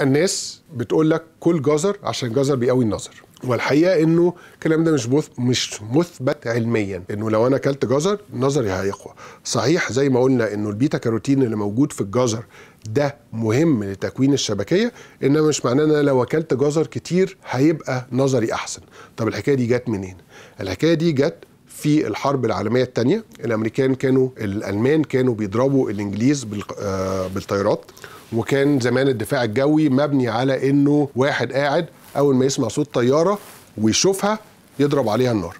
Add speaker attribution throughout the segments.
Speaker 1: الناس بتقول لك كل جزر عشان جزر بيقوي النظر والحقيقه انه الكلام ده مش بث مش مثبت علميا انه لو انا اكلت جزر نظري هيقوى صحيح زي ما قلنا انه البيتا كاروتين اللي موجود في الجزر ده مهم لتكوين الشبكيه انما مش معناه ان لو اكلت جزر كتير هيبقى نظري احسن طب الحكايه دي جت منين الحكايه دي جت في الحرب العالميه الثانيه الامريكان كانوا الالمان كانوا بيضربوا الانجليز آه، بالطيارات وكان زمان الدفاع الجوي مبني على انه واحد قاعد اول ما يسمع صوت طياره ويشوفها يضرب عليها النار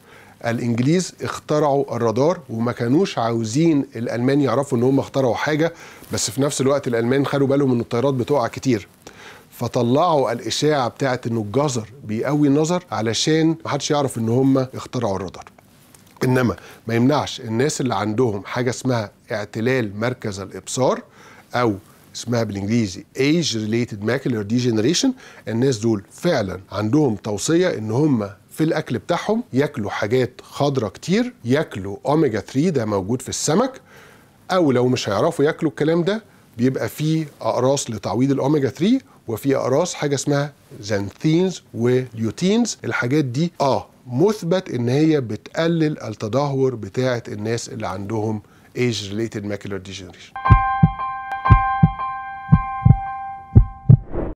Speaker 1: الانجليز اخترعوا الرادار وما كانوش عاوزين الالمان يعرفوا ان هم اخترعوا حاجه بس في نفس الوقت الالمان خدوا بالهم ان الطيارات بتقع كتير فطلعوا الاشاعه بتاعت انه الجزر بيقوي النظر علشان محدش يعرف ان هم اخترعوا الرادار انما ما يمنعش الناس اللي عندهم حاجه اسمها اعتلال مركز الابصار او اسمها بالانجليزي ايج ريليتد ماكلر ديجنريشن الناس دول فعلا عندهم توصيه ان هم في الاكل بتاعهم ياكلوا حاجات خضرة كتير ياكلوا اوميجا 3 ده موجود في السمك او لو مش هيعرفوا ياكلوا الكلام ده بيبقى فيه اقراص لتعويض الاوميجا 3 وفي اقراص حاجه اسمها زانثينز وليوتينز الحاجات دي اه مثبت ان هي بتقلل التدهور بتاعه الناس اللي عندهم ايج ريليتد ماكيولار ديجنريشن